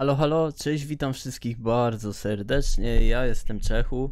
Halo, halo, cześć, witam wszystkich bardzo serdecznie. Ja jestem Czechu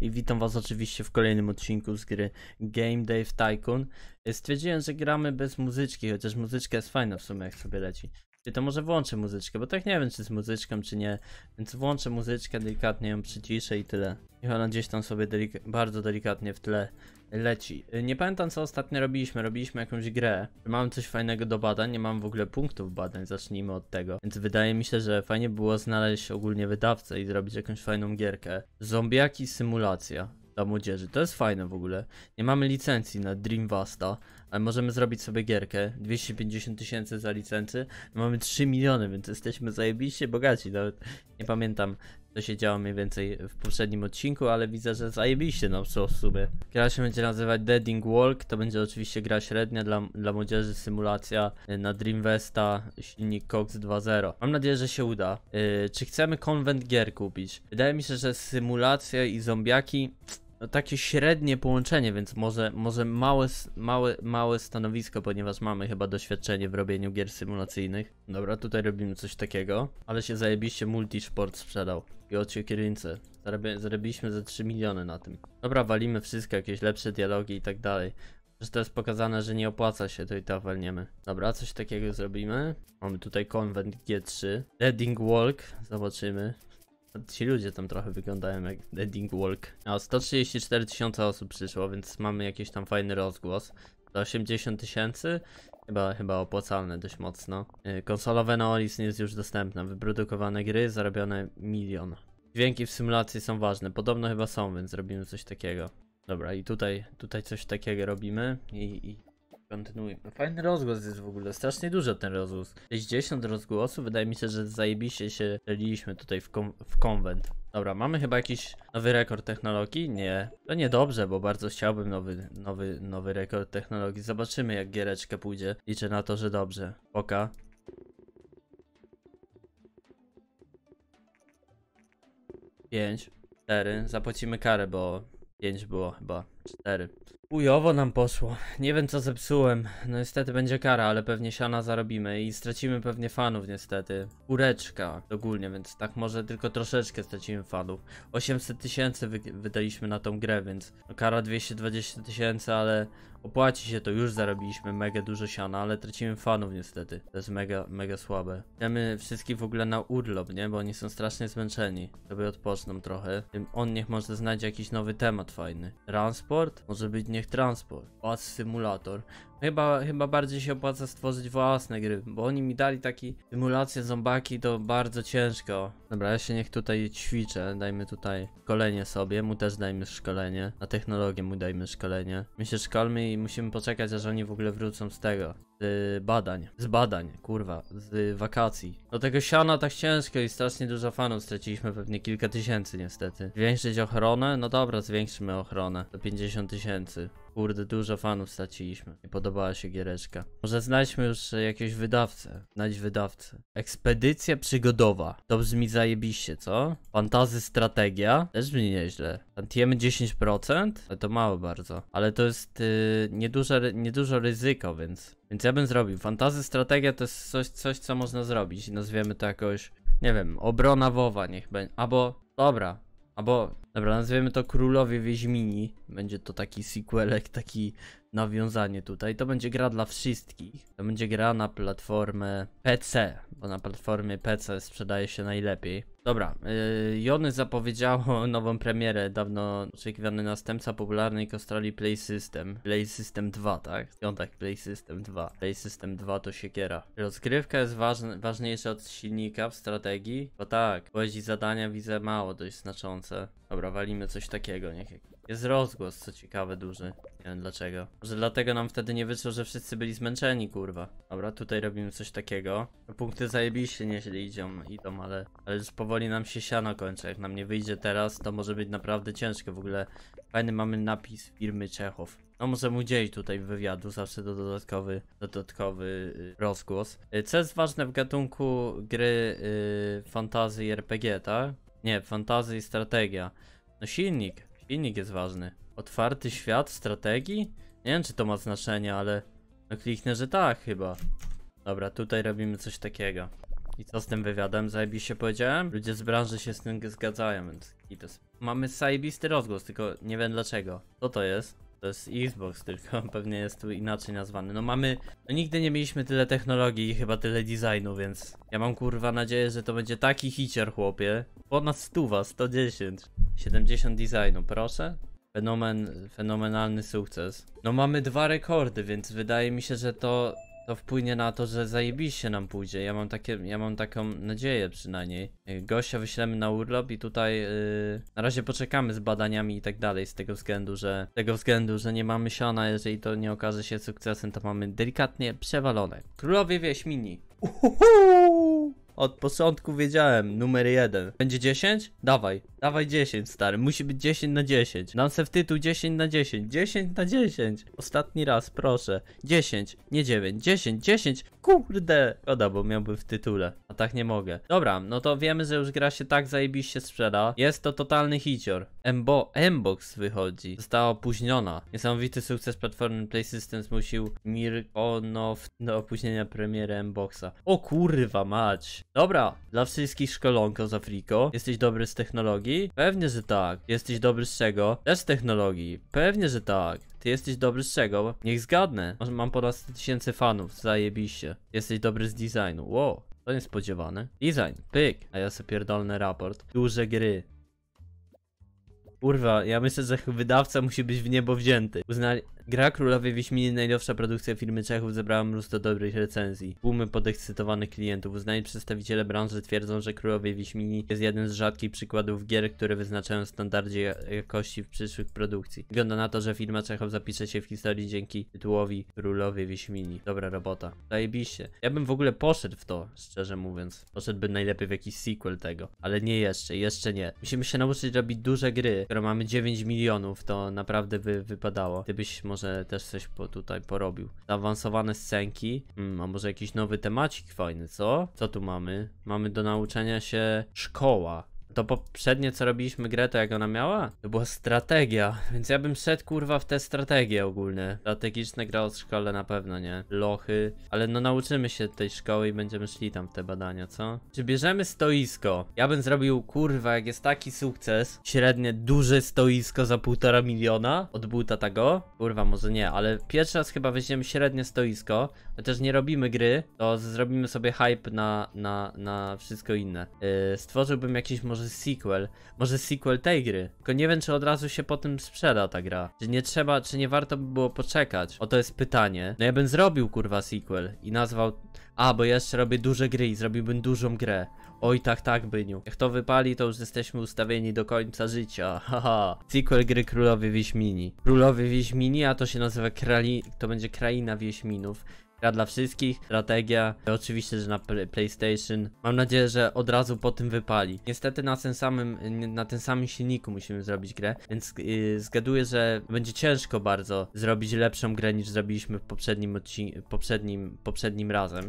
i witam Was oczywiście w kolejnym odcinku z gry Game Dave Tycoon. E, stwierdziłem, że gramy bez muzyczki, chociaż muzyczka jest fajna w sumie, jak sobie leci. Czyli to może włączę muzyczkę, bo tak nie wiem, czy z muzyczką, czy nie. Więc włączę muzyczkę, delikatnie ją przyciszę i tyle. I ona gdzieś tam sobie delika bardzo delikatnie w tle leci. Y, nie pamiętam co ostatnio robiliśmy, robiliśmy jakąś grę. Mam coś fajnego do badań, nie mam w ogóle punktów badań, zacznijmy od tego. Więc wydaje mi się, że fajnie było znaleźć ogólnie wydawcę i zrobić jakąś fajną gierkę. Zombiaki symulacja dla młodzieży, to jest fajne w ogóle. Nie mamy licencji na Dream Vasta, możemy zrobić sobie gierkę, 250 tysięcy za licencję, mamy 3 miliony, więc jesteśmy zajebiście bogaci, nawet nie pamiętam co się działo mniej więcej w poprzednim odcinku, ale widzę, że zajebiście na są osoby. Gra się będzie nazywać Deading Walk, to będzie oczywiście gra średnia dla, dla młodzieży, symulacja y, na Dreamvesta, silnik Cox 2.0. Mam nadzieję, że się uda. Yy, czy chcemy konwent gier kupić? Wydaje mi się, że symulacja i zombiaki no, takie średnie połączenie, więc może, może małe, małe, małe stanowisko, ponieważ mamy chyba doświadczenie w robieniu gier symulacyjnych. Dobra, tutaj robimy coś takiego, ale się zajebiście multisport sprzedał. I oczy kierynce. Zarabi zarobiliśmy ze 3 miliony na tym. Dobra, walimy wszystko, jakieś lepsze dialogi i tak dalej. Że to jest pokazane, że nie opłaca się, to i to tak walniemy. Dobra, coś takiego zrobimy. Mamy tutaj konwent G3. Reading Walk, zobaczymy ci ludzie tam trochę wyglądają jak Deading Walk. A no, 134 tysiące osób przyszło, więc mamy jakiś tam fajny rozgłos. 80 tysięcy? Chyba, chyba opłacalne dość mocno. Y, konsolowe na nie jest już dostępna. Wyprodukowane gry, zarobione milion. Dźwięki w symulacji są ważne. Podobno chyba są, więc zrobimy coś takiego. Dobra, i tutaj, tutaj coś takiego robimy i, i Kontynuujmy. No fajny rozgłos jest w ogóle, strasznie dużo ten rozgłos. 60 rozgłosów, wydaje mi się, że zajebiście się dzieliliśmy tutaj w, kom w konwent. Dobra, mamy chyba jakiś nowy rekord technologii? Nie. To niedobrze, bo bardzo chciałbym nowy, nowy, nowy rekord technologii. Zobaczymy jak giereczka pójdzie. Liczę na to, że dobrze. Poka. Pięć. Cztery. Zapłacimy karę, bo pięć było chyba. Cztery. Ujowo nam poszło. Nie wiem co zepsułem. No niestety będzie kara, ale pewnie siana zarobimy i stracimy pewnie fanów niestety. Ureczka ogólnie, więc tak może tylko troszeczkę stracimy fanów. 800 tysięcy wy wydaliśmy na tą grę, więc no, kara 220 tysięcy, ale opłaci się to. Już zarobiliśmy mega dużo siana, ale tracimy fanów niestety. To jest mega, mega słabe. Idziemy wszystkich w ogóle na urlop, nie? Bo oni są strasznie zmęczeni. Żeby odpoczną trochę. On niech może znajdzie jakiś nowy temat fajny. Transport? Może być nie niech transport pas symulator Chyba, chyba bardziej się opłaca stworzyć własne gry, bo oni mi dali taki symulację zombaki, to bardzo ciężko. Dobra, ja się niech tutaj ćwiczę, dajmy tutaj szkolenie sobie, mu też dajmy szkolenie, na technologię mu dajmy szkolenie. My się szkolmy i musimy poczekać, aż oni w ogóle wrócą z tego, z badań, z badań, kurwa, z wakacji. Do tego siana tak ciężko i strasznie dużo fanów straciliśmy, pewnie kilka tysięcy niestety. Zwiększyć ochronę? No dobra, zwiększymy ochronę do 50 tysięcy. Kurde, dużo fanów straciliśmy. Nie podobała się giereczka. Może znajdźmy już jakiegoś wydawcę. Znajdź wydawcę. Ekspedycja przygodowa. To brzmi zajebiście, co? Fantazy strategia. Też brzmi nieźle. Tantiemy 10%? Ale to mało bardzo. Ale to jest yy, nieduże, niedużo ryzyko, więc... Więc ja bym zrobił. Fantazy strategia to jest coś, coś co można zrobić. Nazwiemy to jakoś... Nie wiem, obrona WoWa niech będzie. Albo... Dobra. Albo... Dobra, nazwiemy to Królowie Wiedźmini. Będzie to taki sequelek, taki nawiązanie tutaj. To będzie gra dla wszystkich. To będzie gra na platformę PC, bo na platformie PC sprzedaje się najlepiej. Dobra, yy, Jony zapowiedziało nową premierę, dawno oczekiwany następca popularnej kostrali Play System. Play System 2, tak? Piątek Play System 2. Play System 2 to siekiera. Rozgrywka jest ważniejsza od silnika w strategii? Bo tak, bo zadania widzę mało dość znaczące. Dobra, walimy coś takiego, niech jest rozgłos, co ciekawe, duży. Nie wiem dlaczego. Może dlatego nam wtedy nie wyszło, że wszyscy byli zmęczeni, kurwa. Dobra, tutaj robimy coś takiego. Punkty zajebiście nieźle idą, idą ale, ale już powoli nam się siano kończy. Jak nam nie wyjdzie teraz, to może być naprawdę ciężkie. W ogóle fajny mamy napis firmy Czechów. No może mu dzielić tutaj wywiadu, zawsze to dodatkowy, dodatkowy y, rozgłos. Y, co jest ważne w gatunku gry yy, fantazy RPG, tak? Nie, fantazy i strategia. No silnik. Silnik jest ważny. Otwarty świat strategii? Nie wiem, czy to ma znaczenie, ale... No kliknę, że tak chyba. Dobra, tutaj robimy coś takiego. I co z tym wywiadem? Zajebiście powiedziałem? Ludzie z branży się z tym zgadzają, więc... I to... Mamy zajebisty rozgłos, tylko nie wiem dlaczego. Co to jest? To jest Xbox, tylko pewnie jest tu inaczej nazwany. No mamy. No nigdy nie mieliśmy tyle technologii i chyba tyle designu, więc. Ja mam kurwa nadzieję, że to będzie taki hicier, chłopie. Ponad stuwa, 110. 70 designu, proszę. Fenomen, fenomenalny sukces. No mamy dwa rekordy, więc wydaje mi się, że to to wpłynie na to, że zajebiście nam pójdzie. Ja mam, takie, ja mam taką nadzieję przynajmniej. Y, gościa wyślemy na urlop i tutaj yy, na razie poczekamy z badaniami i tak dalej z tego względu, że z tego względu, że nie mamy siana, jeżeli to nie okaże się sukcesem, to mamy delikatnie przewalone. Królowie mini. Uhuhu! Od początku wiedziałem, numer jeden. Będzie 10? Dawaj, dawaj 10, stary. Musi być 10 na 10. Dam se w tytuł 10 na 10. 10 na 10. Ostatni raz, proszę. 10, nie 9. 10, 10. Kurde. Oda, bo miałby w tytule. A tak nie mogę. Dobra, no to wiemy, że już gra się tak zajebiście sprzeda. Jest to totalny hicior. Embo Mbox wychodzi. Została opóźniona. Niesamowity sukces platformy Play System zmusił Mirkonow do opóźnienia premiery Mboxa. O kurwa mać. Dobra, dla wszystkich szkolonko z Afriko. Jesteś dobry z technologii? Pewnie, że tak. Jesteś dobry z czego? Też z technologii. Pewnie, że tak. Ty jesteś dobry z czego? Niech zgadnę. Mam ponad 100 tysięcy fanów, zajebiście. Jesteś dobry z designu. Wow, to niespodziewane. Design, pyk. A ja sobie pierdolny raport. Duże gry. Kurwa, ja myślę, że wydawca musi być w niebo wzięty. Uznali... Gra Królowej Wieśminy, najnowsza produkcja firmy Czechów, zebrała mnóstwo dobrych recenzji. Tłumy podekscytowanych klientów. Uznani przedstawiciele branży twierdzą, że Królowej Wieśmini jest jeden z rzadkich przykładów gier, które wyznaczają standardzie jakości w przyszłych produkcji. Wygląda na to, że firma Czechów zapisze się w historii dzięki tytułowi Królowej Wieśmini. Dobra robota. Zajebiście. Ja bym w ogóle poszedł w to, szczerze mówiąc. Poszedłbym najlepiej w jakiś sequel tego. Ale nie jeszcze, jeszcze nie. Musimy się nauczyć robić duże gry. Skoro mamy 9 milionów, to naprawdę by wypadało. Gdybyś może może też coś po, tutaj porobił. Zaawansowane scenki, mm, a może jakiś nowy temacik fajny, co? Co tu mamy? Mamy do nauczania się szkoła to poprzednie co robiliśmy grę, to jak ona miała? To była strategia, więc ja bym szedł kurwa w te strategie ogólne. Strategiczne gra od szkole na pewno, nie? Lochy, ale no nauczymy się tej szkoły i będziemy szli tam w te badania, co? Czy bierzemy stoisko? Ja bym zrobił kurwa, jak jest taki sukces, średnie, duże stoisko za półtora miliona od buta tego? Kurwa, może nie, ale pierwszy raz chyba weźmiemy średnie stoisko, chociaż nie robimy gry, to zrobimy sobie hype na, na, na wszystko inne. Yy, stworzyłbym jakiś może może sequel, może sequel tej gry. Tylko nie wiem, czy od razu się po tym sprzeda ta gra. Czy nie trzeba, czy nie warto by było poczekać? O to jest pytanie. No ja bym zrobił kurwa sequel i nazwał... A, bo ja jeszcze robię duże gry i zrobiłbym dużą grę. Oj tak, tak, Byniu. Jak to wypali, to już jesteśmy ustawieni do końca życia. Haha. Sequel gry Królowie Wieśmini. Królowie Wieśmini, a to się nazywa Krali... To będzie Kraina Wieśminów. Gra dla wszystkich, strategia, oczywiście, że na PlayStation. Mam nadzieję, że od razu po tym wypali. Niestety na ten samym, na ten samym silniku musimy zrobić grę, więc yy, zgaduję, że będzie ciężko bardzo zrobić lepszą grę niż zrobiliśmy w poprzednim poprzednim, poprzednim razem.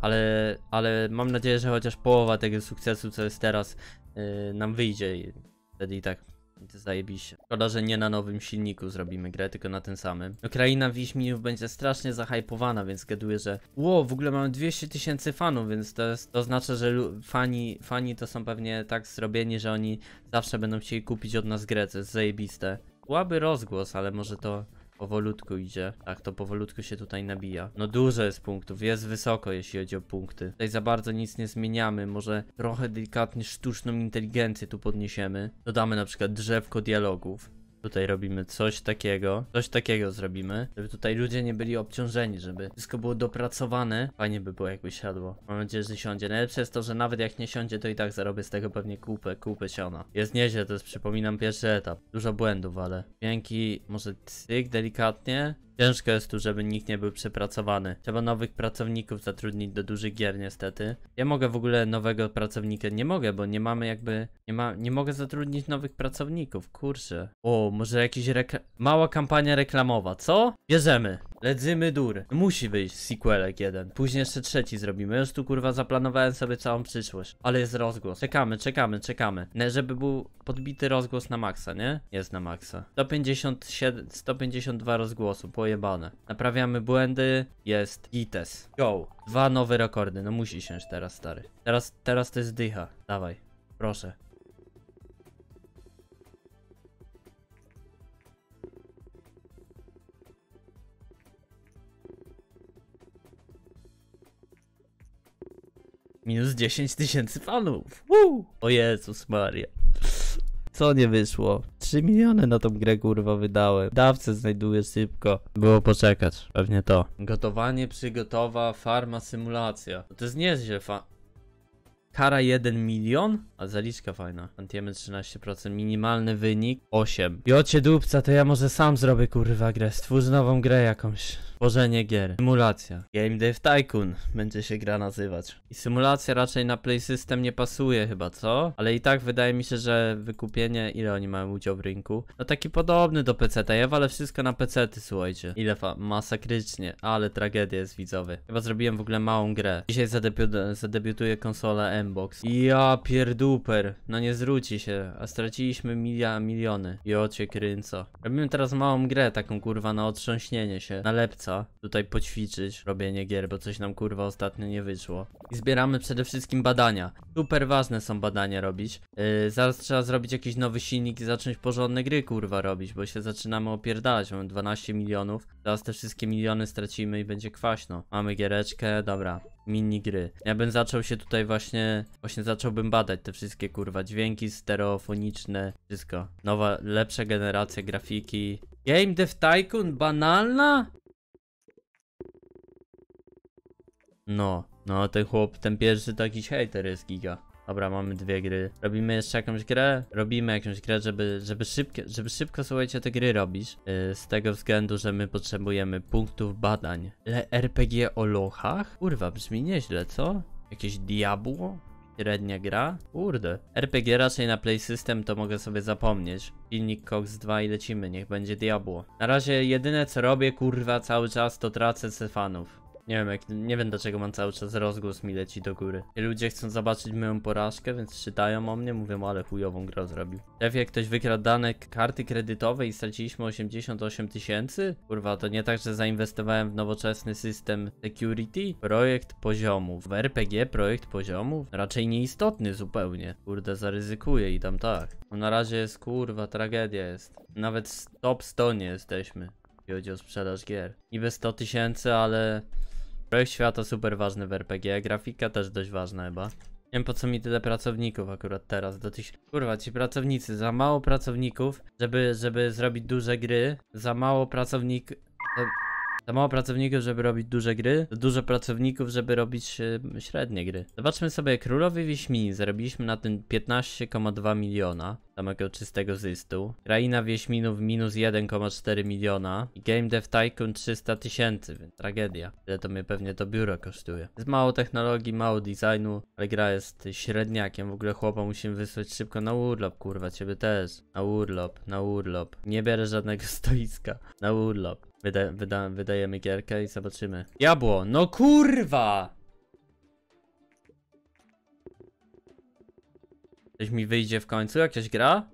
Ale, ale mam nadzieję, że chociaż połowa tego sukcesu, co jest teraz, yy, nam wyjdzie. I wtedy i tak zajebiście. Szkoda, że nie na nowym silniku zrobimy grę, tylko na tym samym. Ukraina Wiśminiów będzie strasznie zahajpowana, więc gaduję, że Ło, w ogóle mamy 200 tysięcy fanów, więc to, jest, to oznacza, że fani, fani to są pewnie tak zrobieni, że oni zawsze będą chcieli kupić od nas grę, to jest zajebiste. Słaby rozgłos, ale może to Powolutku idzie. Tak, to powolutku się tutaj nabija. No dużo jest punktów, jest wysoko jeśli chodzi o punkty. Tutaj za bardzo nic nie zmieniamy, może trochę delikatnie sztuczną inteligencję tu podniesiemy. Dodamy na przykład drzewko dialogów tutaj robimy coś takiego, coś takiego zrobimy, żeby tutaj ludzie nie byli obciążeni, żeby wszystko było dopracowane. Fajnie by było jakby siadło. Mam nadzieję, że siądzie. Najlepsze jest to, że nawet jak nie siądzie, to i tak zarobię z tego pewnie kupę, kupę siona. Jest nieźle, to jest przypominam pierwszy etap. Dużo błędów, ale dźwięki, może cyk delikatnie, Ciężko jest tu, żeby nikt nie był przepracowany. Trzeba nowych pracowników zatrudnić do dużych gier niestety. Ja mogę w ogóle nowego pracownika, nie mogę, bo nie mamy jakby, nie, ma, nie mogę zatrudnić nowych pracowników, kurczę. O, może jakiś rekla... mała kampania reklamowa, co? Bierzemy. Ledzymy dur. Musi wyjść sequelek jeden. Później jeszcze trzeci zrobimy. Już tu kurwa zaplanowałem sobie całą przyszłość. Ale jest rozgłos. Czekamy, czekamy, czekamy. Ne, żeby był podbity rozgłos na maksa, nie? Jest na maksa. 157, 152 rozgłosu, pojebane. Naprawiamy błędy, jest gites. Go! Dwa nowe rekordy, no musi się już teraz, stary. Teraz, teraz to jest dycha. Dawaj, proszę. Minus 10 tysięcy fanów. Woo! O Jezus Maria. Co nie wyszło? 3 miliony na tą grę kurwa wydałem. Dawce znajduję szybko. Było poczekać. Pewnie to. Gotowanie, przygotowa, farma, symulacja. To jest nieźle fa... Kara 1 milion? A zaliczka fajna. Antiemy 13%, minimalny wynik 8. Jocie dupca, to ja może sam zrobię kurwa grę. Stwórz nową grę jakąś. Tworzenie gier. Symulacja. Game Dev Tycoon będzie się gra nazywać. I symulacja raczej na Play System nie pasuje chyba, co? Ale i tak wydaje mi się, że wykupienie, ile oni mają udział w rynku? No taki podobny do PC. -ta. Ja walę wszystko na PC, -ty, słuchajcie. Ile fa masakrycznie, ale tragedia jest widzowy. Chyba zrobiłem w ogóle małą grę. Dzisiaj zadebiutuje zadebiutuję konsolę m Ja pierduper, no nie zwróci się, a straciliśmy milia, miliony. Jocie kręco. Robimy teraz małą grę, taką kurwa na otrząśnienie się, na lepca, Tutaj poćwiczyć robienie gier, bo coś nam kurwa ostatnio nie wyszło. I zbieramy przede wszystkim badania. Super ważne są badania robić. Yy, zaraz trzeba zrobić jakiś nowy silnik i zacząć porządne gry kurwa robić, bo się zaczynamy opierdalać. Mamy 12 milionów, zaraz te wszystkie miliony stracimy i będzie kwaśno. Mamy giereczkę, dobra minigry. Ja bym zaczął się tutaj właśnie, właśnie zacząłbym badać te wszystkie kurwa dźwięki stereofoniczne, wszystko. Nowa, lepsza generacja grafiki. Game Dev Tycoon banalna? No, no ten chłop, ten pierwszy taki hater jest giga. Dobra, mamy dwie gry. Robimy jeszcze jakąś grę? Robimy jakąś grę, żeby, żeby, szybkie, żeby szybko, słuchajcie, te gry robisz. Yy, e, z tego względu, że my potrzebujemy punktów badań. Le RPG o lochach? Kurwa, brzmi nieźle, co? Jakieś Diabło? średnia gra. Kurde. RPG raczej na Play System to mogę sobie zapomnieć. Silnik Cox 2 i lecimy, niech będzie Diabło. Na razie jedyne co robię, kurwa, cały czas to tracę cefanów. Nie wiem, jak, nie wiem dlaczego mam cały czas rozgłos mi leci do góry. I ludzie chcą zobaczyć moją porażkę, więc czytają o mnie, mówią, ale chujową grę zrobił. Tak jak ktoś wykradł dane karty kredytowej i straciliśmy 88 tysięcy? Kurwa, to nie tak, że zainwestowałem w nowoczesny system security? Projekt poziomów. W RPG projekt poziomów? Raczej nieistotny zupełnie. Kurde, zaryzykuję i tam tak. No na razie jest kurwa, tragedia jest. Nawet top 100 nie jesteśmy. Jeśli chodzi o sprzedaż gier. Niby 100 tysięcy, ale Projekt świata super ważny w RPG, grafika też dość ważna chyba. Nie wiem po co mi tyle pracowników akurat teraz do tych... Kurwa, ci pracownicy, za mało pracowników, żeby, żeby zrobić duże gry, za mało pracownik... Za mało pracowników, żeby robić duże gry, dużo pracowników, żeby robić yy, średnie gry. Zobaczmy sobie, Królowie Wieśmini, zarobiliśmy na tym 15,2 miliona, samego czystego zysku. Kraina Wieśminów minus 1,4 miliona. I Game Dev Tycoon 300 tysięcy, tragedia. Tyle to mnie pewnie to biuro kosztuje. Jest mało technologii, mało designu, ale gra jest średniakiem. W ogóle chłopa musimy wysłać szybko na urlop, kurwa, ciebie też. Na urlop, na urlop. Nie bierę żadnego stoiska. Na urlop. Wyda wyda wydajemy gierkę i zobaczymy. Jabło, no kurwa! Coś mi wyjdzie w końcu, jakaś gra?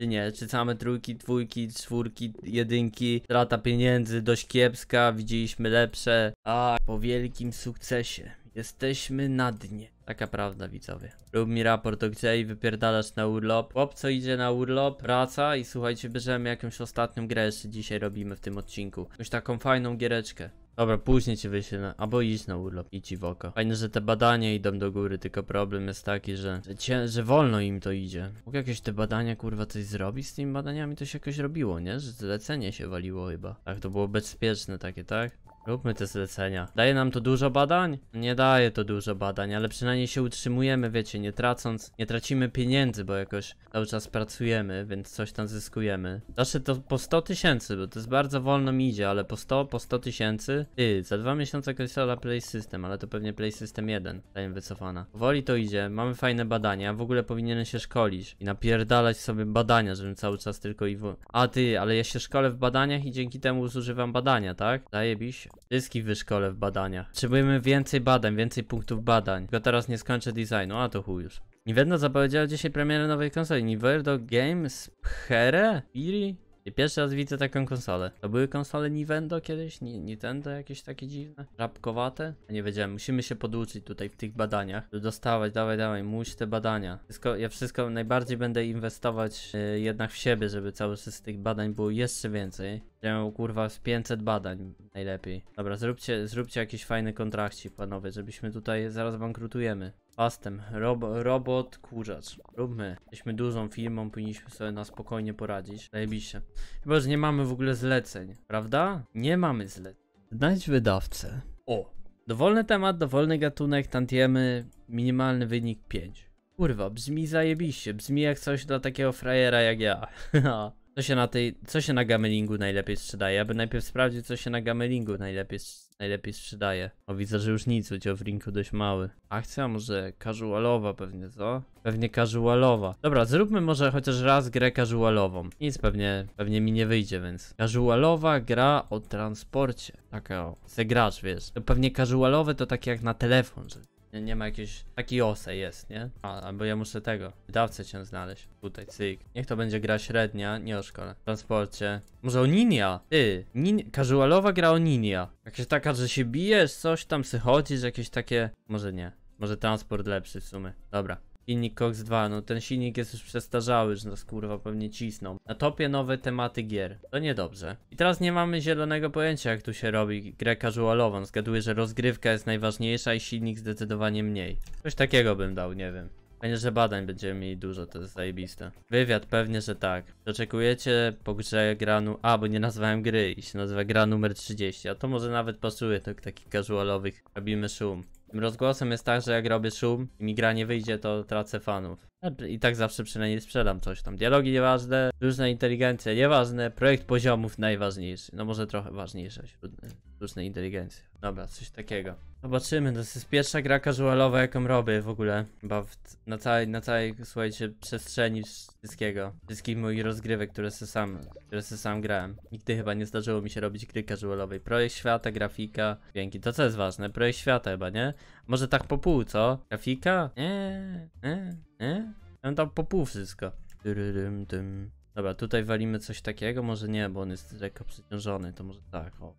Czy nie? Czy same trójki, dwójki, czwórki, jedynki, strata pieniędzy dość kiepska, widzieliśmy lepsze. A po wielkim sukcesie. Jesteśmy na dnie. Taka prawda, widzowie. Rób mi raport o gdzie i wypierdalasz na urlop. Chłop, co idzie na urlop, wraca i słuchajcie, bierzemy jakąś ostatnią grę jeszcze dzisiaj robimy w tym odcinku. Jakąś taką fajną giereczkę. Dobra, później cię wyślę, albo idź na urlop, idź w oko. Fajne, że te badania idą do góry, tylko problem jest taki, że, że, cię, że wolno im to idzie. Mógł jakieś te badania, kurwa, coś zrobić z tymi badaniami? To się jakoś robiło, nie? Że zlecenie się waliło chyba. Tak, to było bezpieczne takie, tak? Róbmy te zlecenia. Daje nam to dużo badań? Nie daje to dużo badań, ale przynajmniej się utrzymujemy, wiecie, nie tracąc, nie tracimy pieniędzy, bo jakoś cały czas pracujemy, więc coś tam zyskujemy. Zawsze znaczy, to po 100 tysięcy, bo to jest bardzo wolno mi idzie, ale po 100, po 100 tysięcy. Ty, za dwa miesiące konsola Play System, ale to pewnie Play System 1, zanim wycofana. Powoli to idzie, mamy fajne badania, w ogóle powinienem się szkolić i napierdalać sobie badania, żebym cały czas tylko i w... A ty, ale ja się szkolę w badaniach i dzięki temu zużywam badania, tak? Zajebiś się. wyszkole w badaniach. Potrzebujemy więcej badań, więcej punktów badań. Tylko teraz nie skończę designu, a to chuj już. Nintendo zapowiedziała dzisiaj premierę nowej konsoli Nintendo Games Phere? Iri? I pierwszy raz widzę taką konsolę. To były konsole Nintendo kiedyś? Ni Nintendo jakieś takie dziwne? rapkowate. nie wiedziałem, musimy się poduczyć tutaj w tych badaniach. Dostawać, dawaj, dawaj, muś te badania. Wszystko, ja wszystko najbardziej będę inwestować y, jednak w siebie, żeby cały czas z tych badań było jeszcze więcej. Miał kurwa z 500 badań najlepiej. Dobra, zróbcie, zróbcie jakieś fajne kontrakcik, panowie, żebyśmy tutaj zaraz bankrutujemy. Fastem, Rob robot, kurzacz. Róbmy. Jesteśmy dużą firmą, powinniśmy sobie na spokojnie poradzić. Zajebiście. Chyba, że nie mamy w ogóle zleceń, prawda? Nie mamy zleceń. Znajdź wydawcę. O! Dowolny temat, dowolny gatunek, tantiemy, minimalny wynik 5. Kurwa, brzmi zajebiście, brzmi jak coś dla takiego frajera jak ja. co się na tej, co się na gamelingu najlepiej sprzedaje? Aby najpierw sprawdzić, co się na gamelingu najlepiej sprzedaje najlepiej sprzedaje. O, widzę, że już nic, udział w rynku dość mały. Akcja może casualowa pewnie, co? Pewnie casualowa. Dobra, zróbmy może chociaż raz grę casualową. Nic pewnie, pewnie mi nie wyjdzie, więc. Casualowa gra o transporcie. Taka o, se wiesz. To pewnie casualowe to takie jak na telefon, że nie, nie ma jakiejś... Taki osej jest, nie? A, albo ja muszę tego. Wydawcę cię znaleźć. Tutaj, cyk. Niech to będzie gra średnia, nie o szkole. W transporcie. Może o Ninia? Ty, nin... casualowa gra o Ninia. Jakaś taka, że się bijesz, coś tam, chodzisz, jakieś takie... Może nie. Może transport lepszy w sumie. Dobra. Silnik Cox 2, no ten silnik jest już przestarzały, że nas kurwa pewnie cisną. Na topie nowe tematy gier. To niedobrze. I teraz nie mamy zielonego pojęcia jak tu się robi grę casualową. Zgaduję, że rozgrywka jest najważniejsza i silnik zdecydowanie mniej. Coś takiego bym dał, nie wiem. Pewnie, że badań będziemy mieli dużo, to jest zajebiste. Wywiad, pewnie, że tak. Oczekujecie po grze granu... A, bo nie nazwałem gry i się nazywa gra numer 30, a to może nawet pasuje, tak takich casualowych. Robimy szum. Rozgłosem jest tak, że jak robię szum i mi gra nie wyjdzie, to tracę fanów. Znaczy, I tak zawsze przynajmniej sprzedam coś tam. Dialogi nieważne, różna inteligencja nieważne, projekt poziomów najważniejszy. No może trochę ważniejsze wśród Sztucznej inteligencji. Dobra, coś takiego. Zobaczymy, to jest pierwsza gra casualowa jaką robię w ogóle. Chyba w, na całej, na całej, słuchajcie, przestrzeni wszystkiego. Wszystkich moich rozgrywek, które se sam, które se sam grałem. Nigdy chyba nie zdarzyło mi się robić gry casualowej. Projekt świata, grafika, dźwięki, to co jest ważne? Projekt świata chyba, nie? Może tak po pół, co? Grafika? Nie, nie, nie? Ja tam po pół wszystko. Dyryrym, tym. Dobra, tutaj walimy coś takiego, może nie, bo on jest lekko przyciążony, to może tak, o,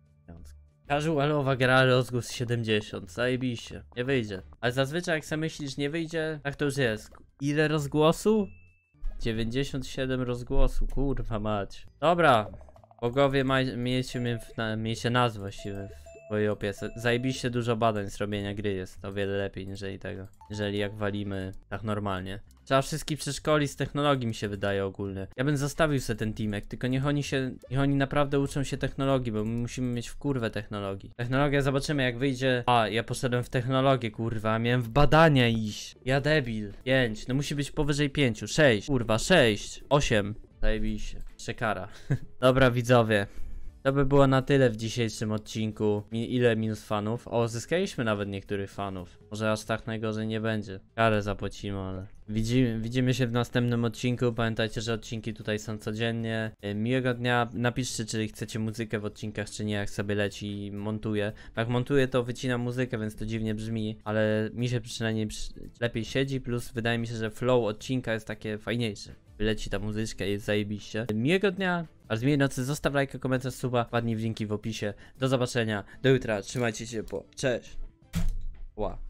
Casualowa gra rozgłos 70, zajebiście, nie wyjdzie. Ale zazwyczaj jak sobie myślisz nie wyjdzie, tak to już jest. Ile rozgłosu? 97 rozgłosu, kurwa mać. Dobra, bogowie mieliście mnie w, na, miejcie nas właściwie w twojej opiece. Zajebiście dużo badań zrobienia gry jest, o wiele lepiej niż tego, jeżeli jak walimy tak normalnie. Trzeba wszystkich przeszkolić z technologii mi się wydaje ogólnie. Ja bym zostawił sobie ten teamek, tylko niech oni się, niech oni naprawdę uczą się technologii, bo my musimy mieć w kurwę technologii. Technologia zobaczymy jak wyjdzie. A, ja poszedłem w technologię, kurwa, miałem w badania iść. Ja debil. 5, no musi być powyżej 5, 6, kurwa, 6, 8. się. przekara. Dobra widzowie, to by było na tyle w dzisiejszym odcinku. Ile minus fanów? O, zyskaliśmy nawet niektórych fanów. Może aż tak najgorzej nie będzie. Karę zapłacimy, ale... Widzimy, widzimy się w następnym odcinku. Pamiętajcie, że odcinki tutaj są codziennie. Y, miłego dnia. Napiszcie, czy chcecie muzykę w odcinkach, czy nie, jak sobie leci i montuję. Jak montuję, to wycinam muzykę, więc to dziwnie brzmi, ale mi się przynajmniej lepiej siedzi, plus wydaje mi się, że flow odcinka jest takie fajniejsze leci ta muzyczka, jest zajebiście. Miłego dnia, z miłej nocy, zostaw lajka, komentarz, suba, ładni w linki w opisie. Do zobaczenia, do jutra, trzymajcie się po cześć! Ła.